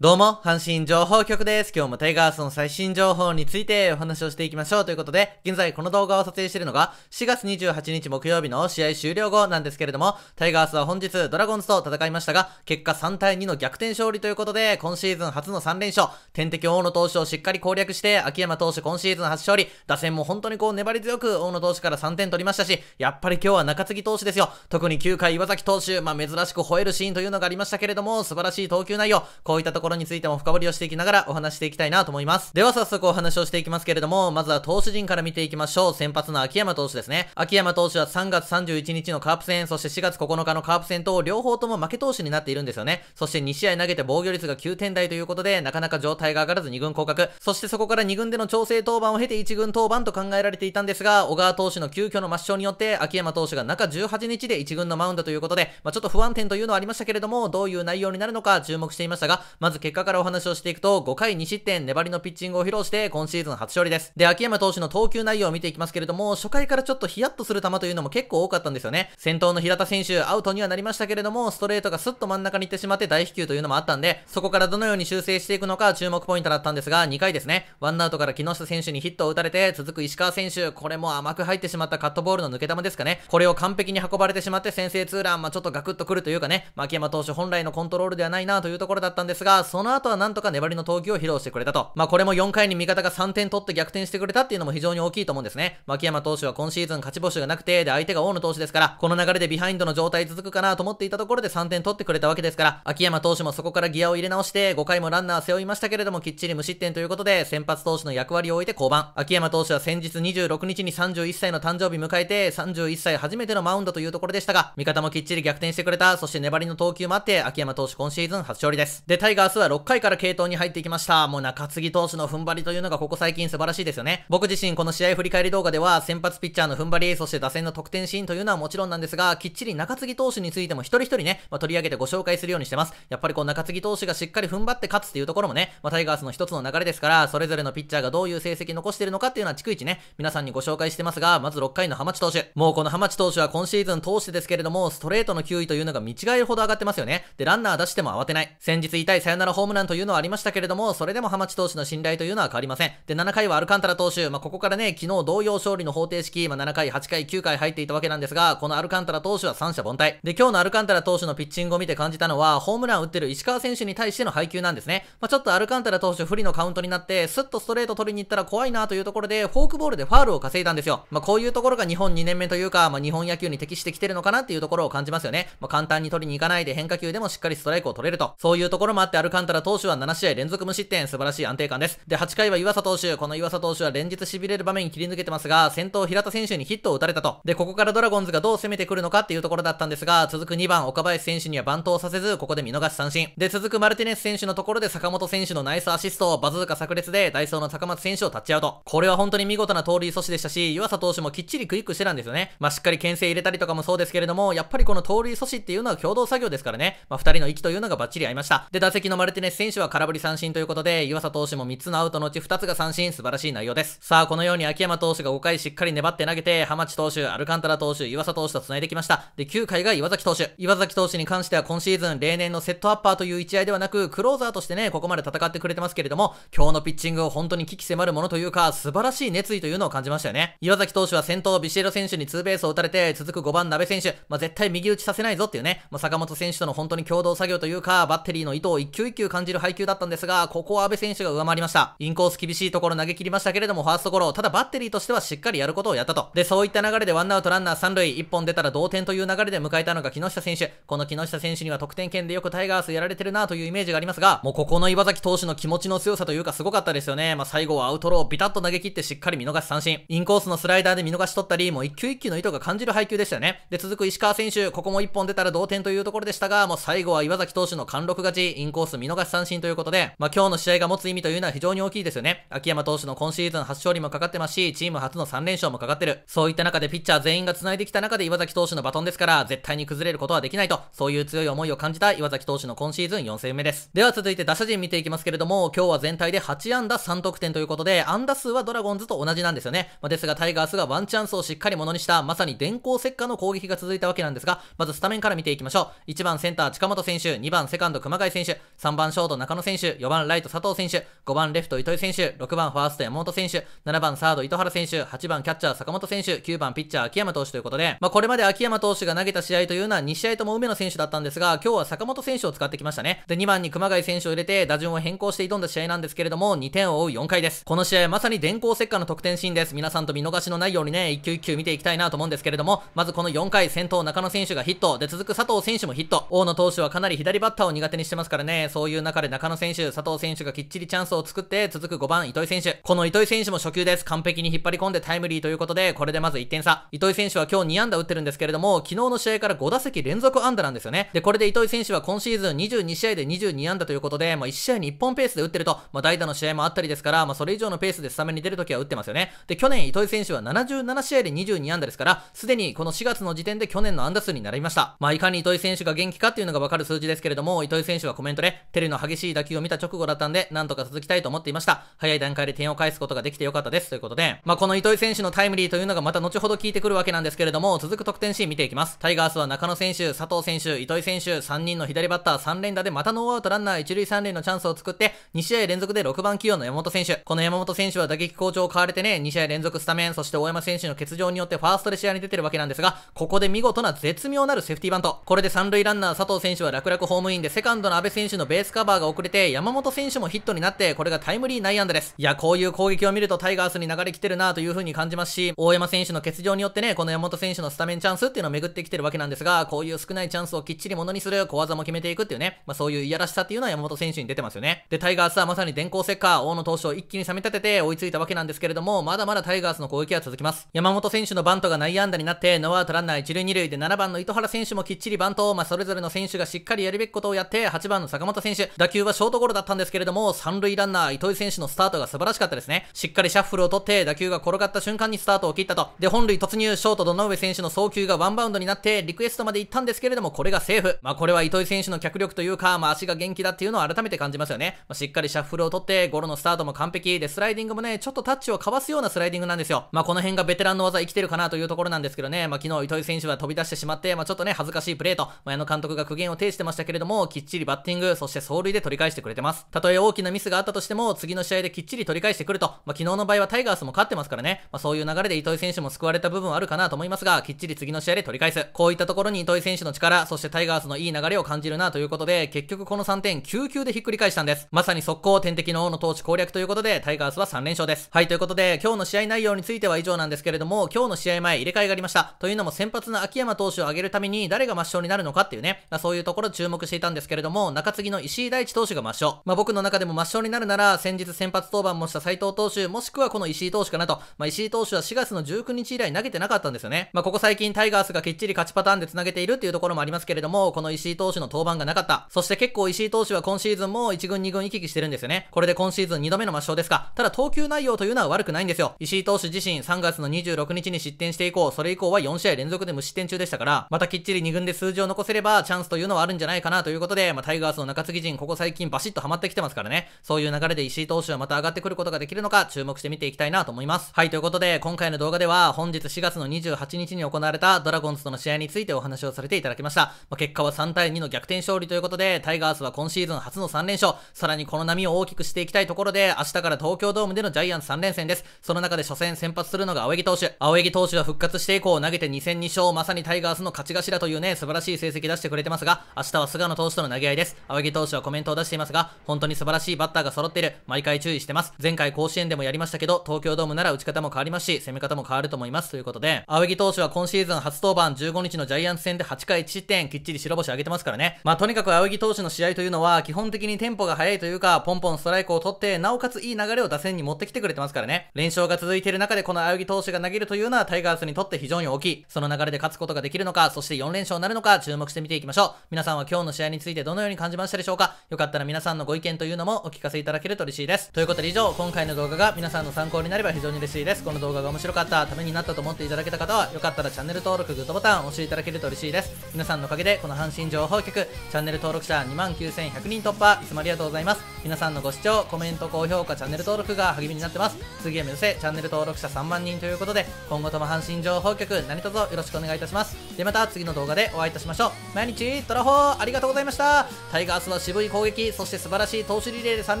どうも、阪神情報局です。今日もタイガースの最新情報についてお話をしていきましょうということで、現在この動画を撮影しているのが4月28日木曜日の試合終了後なんですけれども、タイガースは本日ドラゴンズと戦いましたが、結果3対2の逆転勝利ということで、今シーズン初の3連勝、天敵大野投手をしっかり攻略して、秋山投手今シーズン初勝利、打線も本当にこう粘り強く大野投手から3点取りましたし、やっぱり今日は中継ぎ投手ですよ。特に9回岩崎投手、まあ珍しく吠えるシーンというのがありましたけれども、素晴らしい投球内容、こういったところころについても深掘りをしていきながらお話していきたいなと思います。では早速お話をしていきますけれども、まずは投手陣から見ていきましょう。先発の秋山投手ですね。秋山投手は3月31日のカープ戦、そして4月9日のカープ戦と両方とも負け投手になっているんですよね。そして2試合投げて防御率が9点台ということで、なかなか状態が上がらず2軍降格。そしてそこから2軍での調整登板を経て1軍登板と考えられていたんですが、小川投手の急遽の抹消によって、秋山投手が中18日で1軍のマウンドということで、まあ、ちょっと不安定というのはありましたけれども、どういう内容になるのか注目していましたが、まずず結果からお話をしていくと、5回2失点、粘りのピッチングを披露して、今シーズン初勝利です。で、秋山投手の投球内容を見ていきますけれども、初回からちょっとヒヤッとする球というのも結構多かったんですよね。先頭の平田選手、アウトにはなりましたけれども、ストレートがスッと真ん中に行ってしまって大飛球というのもあったんで、そこからどのように修正していくのか注目ポイントだったんですが、2回ですね。ワンアウトから木下選手にヒットを打たれて、続く石川選手、これも甘く入ってしまったカットボールの抜け球ですかね。これを完璧に運ばれてしまって先制ツーラン、まあ、ちょっとガクッとくるというかね、秋山投手本来のコントロールではないなというところだったんですが、その後はなんとか粘りの投球を披露してくれたと。まあ、これも4回に味方が3点取って逆転してくれたっていうのも非常に大きいと思うんですね。牧山投手は今シーズン勝ち星がなくて、で、相手が大野投手ですから、この流れでビハインドの状態続くかなと思っていたところで3点取ってくれたわけですから、秋山投手もそこからギアを入れ直して、5回もランナー背負いましたけれども、きっちり無失点ということで、先発投手の役割を置いて降板。秋山投手は先日26日に31歳の誕生日迎えて、31歳初めてのマウンドというところでしたが、味方もきっちり逆転してくれた、そして粘りの投球もあって、秋山投手今シーズン初勝利です。で、タイガース安は6回から継投に入っていきました。もう中継ぎ投手の踏ん張りというのがここ最近素晴らしいですよね。僕自身この試合振り返り動画では、先発ピッチャーの踏ん張り、そして打線の得点シーンというのはもちろんなんですが、きっちり中継ぎ投手についても一人一人ね、まあ、取り上げてご紹介するようにしてます。やっぱりこう中継ぎ投手がしっかり踏ん張って勝つっていうところもね、まあ、タイガースの一つの流れですから、それぞれのピッチャーがどういう成績残してるのかっていうのは逐一ね、皆さんにご紹介してますが、まず6回の浜地投手。もうこの浜地投手は今シーズン通してですけれども、ストレートの球威というのが見違えるほど上がってますよね。で、ランナー出しても慌てない。先日痛いさよならナルホームランというのはありましたけれども、それでも浜地投手の信頼というのは変わりません。で、7回はアルカンタラ投手、まあ、ここからね、昨日同様勝利の方程式、まあ、7回、8回、9回入っていたわけなんですが、このアルカンタラ投手は三者凡退。で、今日のアルカンタラ投手のピッチングを見て感じたのは、ホームラン打ってる石川選手に対しての配球なんですね。まあ、ちょっとアルカンタラ投手不利のカウントになって、スッとストレート取りに行ったら怖いなというところで、フォークボールでファールを稼いだんですよ。まあ、こういうところが日本2年目というか、まあ、日本野球に適してきてるのかなっていうところを感じますよね。まあ、簡単に取りに行かないで変化球でもしっかりストライクを取れると。そういうところもあってアルんタら投手は7試合連続無失点、素晴らしい安定感です。で、8回は岩佐投手、この岩佐投手は連日痺れる場面に切り抜けてますが、先頭平田選手にヒットを打たれたと。で、ここからドラゴンズがどう攻めてくるのかっていうところだったんですが、続く2番岡林選手にはバントをさせず、ここで見逃し三振。で、続くマルティネス選手のところで坂本選手のナイスアシスト、バズーカ炸裂でダイソーの高松選手をタッチアウト。これは本当に見事な盗塁阻止でしたし、岩佐投手もきっちりクイックしてたんですよね。まあ、しっかり牽制入れたりとかもそうですけれども、やっぱりこの盗塁阻止っていうのは共同作業ですからね。まあ、2人の息というのがバッチリ合いました。で、打席のマルテ選手は空振り三振ということで、岩佐投手も3つのアウトのうち2つが三振、素晴らしい内容です。さあ、このように秋山投手が5回しっかり粘って投げて、浜地投手、アルカンタラ投手、岩佐投手と繋いできました。で、9回が岩崎投手。岩崎投手に関しては今シーズン、例年のセットアッパーという一合ではなく、クローザーとしてね、ここまで戦ってくれてますけれども、今日のピッチングを本当に危機迫るものというか、素晴らしい熱意というのを感じましたよね。岩崎投手は先頭、ビシエロ選手にツーベースを打たれて、続く5番、鍋選手、まあ、絶対右打ちさせないぞっていうね、まあ、坂本選手との本当に共同作業というか、バッテリーの意図を一球一緩感じる配球だったんですが、ここは安倍選手が上回りました。インコース厳しいところ投げ切りましたけれども、ファーストゴロ、ただバッテリーとしてはしっかりやることをやったと。で、そういった流れでワンアウトランナー3塁、1本出たら同点という流れで迎えたのが木下選手。この木下選手には得点圏でよくタイガースやられてるなというイメージがありますが、もうここの岩崎投手の気持ちの強さというかすごかったですよね。まあ、最後はアウトロービタッと投げ切ってしっかり見逃し三振。インコースのスライダーで見逃し取ったり、もう一球一球の意図が感じる配球でしたよね。で、続く石川選手、ここも1本出たら同点というところでしたが、もう最後は岩崎投手の貫禄勝ち、インコースス見逃し三振ということで、まあ、今日の試合が持つ意味というのは非常に大きいですよね。秋山投手の今シーズン初勝利もかかってますし、チーム初の3連勝もかかってる。そういった中でピッチャー全員が繋いできた中で岩崎投手のバトンですから、絶対に崩れることはできないと、そういう強い思いを感じた岩崎投手の今シーズン4戦目です。では続いて打者陣見ていきますけれども、今日は全体で8安打3得点ということで、安打数はドラゴンズと同じなんですよね。まあ、ですがタイガースがワンチャンスをしっかりものにした、まさに電光石火の攻撃が続いたわけなんですが、まずスタメンから見ていきましょう。1番センター近本選手、2番セカンド熊谷選手、3番ショート中野選手、4番ライト佐藤選手、5番レフト糸井選手、6番ファースト山本選手、7番サード糸原選手、8番キャッチャー坂本選手、9番ピッチャー秋山投手ということで、まあ、これまで秋山投手が投げた試合というのは2試合とも梅野選手だったんですが、今日は坂本選手を使ってきましたね。で、2番に熊谷選手を入れて打順を変更して挑んだ試合なんですけれども、2点を追う4回です。この試合まさに電光石火の得点シーンです。皆さんと見逃しのないようにね、一球一球見ていきたいなと思うんですけれども、まずこの4回、先頭中野選手がヒット、で続く佐藤選手もヒット。大野投手はかなり左バッターを苦手にしてますからね、そういう中で中野選手、佐藤選手がきっちりチャンスを作って、続く5番、糸井選手。この糸井選手も初球です。完璧に引っ張り込んでタイムリーということで、これでまず1点差。糸井選手は今日2安打打ってるんですけれども、昨日の試合から5打席連続安打なんですよね。で、これで糸井選手は今シーズン22試合で22安打ということで、まあ、1試合に1本ペースで打ってると、まあ、代打の試合もあったりですから、まあ、それ以上のペースでスタメンに出るときは打ってますよね。で、去年糸井選手は77試合で22安打ですから、すでにこの4月の時点で去年の安打数になりました。まあ、いかに糸井選手が元気かっていうのがわかる数字ですけれども、糸井選手はコメントで、テレの激しい打球を見た直後だったんで、なんとか続きたいと思っていました。早い段階で点を返すことができてよかったです。ということで、まあ、この糸井選手のタイムリーというのがまた後ほど効いてくるわけなんですけれども、続く得点シーン見ていきます。タイガースは中野選手、佐藤選手、糸井選手、3人の左バッター3連打でまたノーアウトランナー1塁3塁のチャンスを作って、2試合連続で6番起用の山本選手。この山本選手は打撃好調を買われてね、2試合連続スタメン、そして大山選手の欠場によってファーストで試合に出てるわけなんですが、ここで見事な絶妙なるセーフティーバント。これで3塁ランナー佐藤選手は楽々ホームインで、セカンドの安部選手のベースカバーが遅れて、山本選手もヒットになって、これがタイムリー内安打です。いや、こういう攻撃を見るとタイガースに流れ来てるなという風に感じますし、大山選手の欠場によってね、この山本選手のスタメンチャンスっていうのを巡ってきてるわけなんですが、こういう少ないチャンスをきっちりものにする小技も決めていくっていうね、まあそういういやらしさっていうのは山本選手に出てますよね。で、タイガースはまさに電光石火、大野投手を一気に冷め立てて追いついたわけなんですけれども、まだまだタイガースの攻撃は続きます。山本選手のバントが内安打になって、ノーアウトランナー一塁二塁で7番の糸原選手もきっちりバント、まあそれぞれの選手がしっかりやるべきことをやって、8番の坂本選手、打球はショートゴロだったんですけれども、三塁ランナー、糸井選手のスタートが素晴らしかったですね。しっかりシャッフルを取って、打球が転がった瞬間にスタートを切ったと。で、本塁突入、ショート、堂上選手の送球がワンバウンドになって、リクエストまで行ったんですけれども、これがセーフ。まあ、これは糸井選手の脚力というか、まあ、足が元気だっていうのを改めて感じますよね。まあ、しっかりシャッフルを取って、ゴロのスタートも完璧。で、スライディングもね、ちょっとタッチをかわすようなスライディングなんですよ。まあ、この辺がベテランの技生きてるかなというところなんですけどね、まあ、昨日糸井選手は飛び出してしまって、まあ、ちょっとね、恥ずかしいプレーと、前、まの監督が苦言を呈してましたけれども、きっちりバッティング、そしてして走塁で取り返してくれてます。たとえ大きなミスがあったとしても、次の試合できっちり取り返してくると、まあ、昨日の場合はタイガースも勝ってますからね、まあ、そういう流れで糸井選手も救われた部分はあるかなと思いますが、きっちり次の試合で取り返す。こういったところに糸井選手の力、そしてタイガースのいい流れを感じるなということで、結局この3点、9球でひっくり返したんです。まさに速攻、天敵の王の投手攻略ということで、タイガースは3連勝です。はい、ということで、今日の試合内容については以上なんですけれども、今日の試合前入れ替えがありました。というのも先発の秋山投手を挙げるために、誰が抹消になるのかっていうね、まそういうところ注目していたんですけれども、中継ぎの石井大地投手が抹消。まあ、僕の中でも抹消になるなら、先日先発登板もした斎藤投手、もしくはこの石井投手かなと。まあ、石井投手は4月の19日以来投げてなかったんですよね。まあ、ここ最近タイガースがきっちり勝ちパターンで繋げているっていうところもありますけれども、この石井投手の登板がなかった。そして結構石井投手は今シーズンも1軍2軍行き来してるんですよね。これで今シーズン2度目の抹消ですか。ただ投球内容というのは悪くないんですよ。石井投手自身3月の26日に失点して以降、それ以降は4試合連続で無失点中でしたから、またきっちり2軍で数字を残せればチャンスというのはあるんじゃないかなということで、まあ、タイガースの中中ぎ陣、ここ最近バシッとハマってきてますからね。そういう流れで石井投手はまた上がってくることができるのか、注目して見ていきたいなと思います。はい、ということで、今回の動画では、本日4月の28日に行われたドラゴンズとの試合についてお話をされていただきました。まあ、結果は3対2の逆転勝利ということで、タイガースは今シーズン初の3連勝、さらにこの波を大きくしていきたいところで、明日から東京ドームでのジャイアンツ3連戦です。その中で初戦先発するのが青柳投手。青柳投手は復活して以降、投げて2戦2勝、まさにタイガースの勝ち頭というね、素晴らしい成績出してくれてますが、明日は菅野投手との投げ合いです。青柳投手はコメントを出していますが、本当に素晴らしいバッターが揃っている。毎回注意してます。前回甲子園でもやりましたけど、東京ドームなら打ち方も変わりますし、攻め方も変わると思います。ということで、青木投手は今シーズン初登板15日のジャイアンツ戦で8回1失点、きっちり白星上げてますからね。まあ、とにかく青木投手の試合というのは、基本的にテンポが速いというか、ポンポンストライクを取って、なおかついい流れを打線に持ってきてくれてますからね。連勝が続いている中で、この青木投手が投げるというのは、タイガースにとって非常に大きい。その流れで勝つことができるのか、そして4連勝になるのか、注目してみていきましょう。皆さんは今日の試合についてどのように感じましたでしょうかしょうかよかったら皆さんのご意見というのもお聞かせいただけると嬉しいです。ということで以上、今回の動画が皆さんの参考になれば非常に嬉しいです。この動画が面白かった、ためになったと思っていただけた方は、よかったらチャンネル登録、グッドボタンを押していただけると嬉しいです。皆さんのおかげで、この阪神情報局、チャンネル登録者29,100人突破、いつもありがとうございます。皆さんのご視聴、コメント、高評価、チャンネル登録が励みになってます。次へ目指せ、チャンネル登録者3万人ということで、今後とも阪神情報局、何卒よろしくお願いいたします。で、また次の動画でお会いいたしましょう。毎日、トラホーありがとうございました。タイガースの渋い攻撃、そして素晴らしい投手リレーで3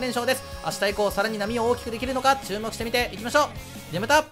連勝です。明日以降さらに波を大きくできるのか注目してみていきましょう。ではまた